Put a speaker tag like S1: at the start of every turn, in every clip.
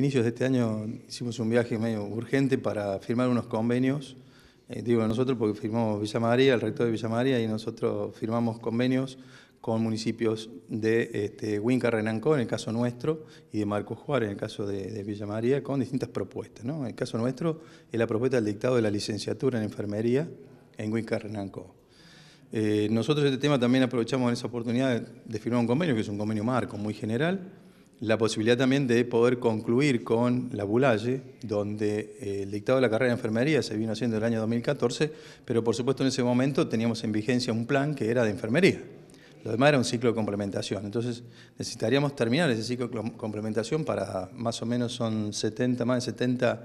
S1: inicios de este año hicimos un viaje medio urgente para firmar unos convenios. Eh, digo nosotros porque firmamos Villa María, el rector de Villa María, y nosotros firmamos convenios con municipios de este, Renancó, en el caso nuestro, y de Marcos Juárez, en el caso de, de Villa María, con distintas propuestas. ¿no? En el caso nuestro es la propuesta del dictado de la licenciatura en enfermería en Huinca Renancó. Eh, nosotros este tema también aprovechamos en esa oportunidad de firmar un convenio, que es un convenio marco muy general, la posibilidad también de poder concluir con la Bulalle, donde eh, el dictado de la carrera de enfermería se vino haciendo en el año 2014, pero por supuesto en ese momento teníamos en vigencia un plan que era de enfermería. Lo demás era un ciclo de complementación. Entonces necesitaríamos terminar ese ciclo de complementación para más o menos son 70, más de 70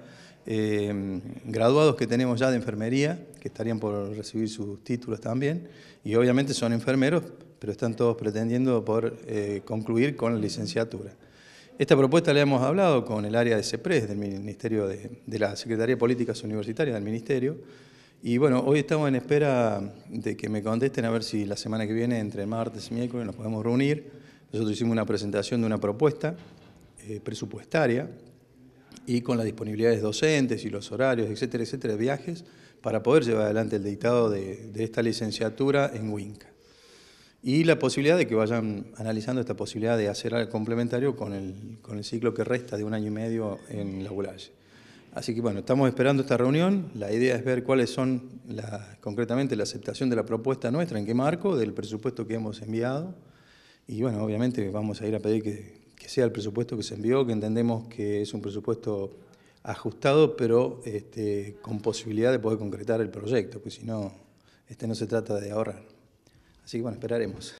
S1: Em, graduados que tenemos ya de enfermería, que estarían por recibir sus títulos también, y obviamente son enfermeros, pero están todos pretendiendo poder eh, concluir con la licenciatura. Esta propuesta la hemos hablado con el área de CEPRES, del Ministerio de, la Secretaría de Políticas Universitarias del Ministerio, y bueno, hoy estamos en espera de que me contesten a ver si la semana que viene, entre martes y miércoles, nos podemos reunir. Nosotros hicimos una presentación de una propuesta eh, presupuestaria y con las disponibilidades docentes y los horarios, etcétera, etcétera, de viajes, para poder llevar adelante el dictado de, de esta licenciatura en Winca. Y la posibilidad de que vayan analizando esta posibilidad de hacer algo complementario con el, con el ciclo que resta de un año y medio en la ULAYE. Así que bueno, estamos esperando esta reunión. La idea es ver cuáles son concretamente la aceptación de la propuesta nuestra, en qué marco, del presupuesto que hemos enviado. Y bueno, obviamente vamos a ir a pedir que que sea el presupuesto que se envió, que entendemos que es un presupuesto ajustado, pero este, con posibilidad de poder concretar el proyecto, porque si no, este no se trata de ahorrar. Así que bueno, esperaremos.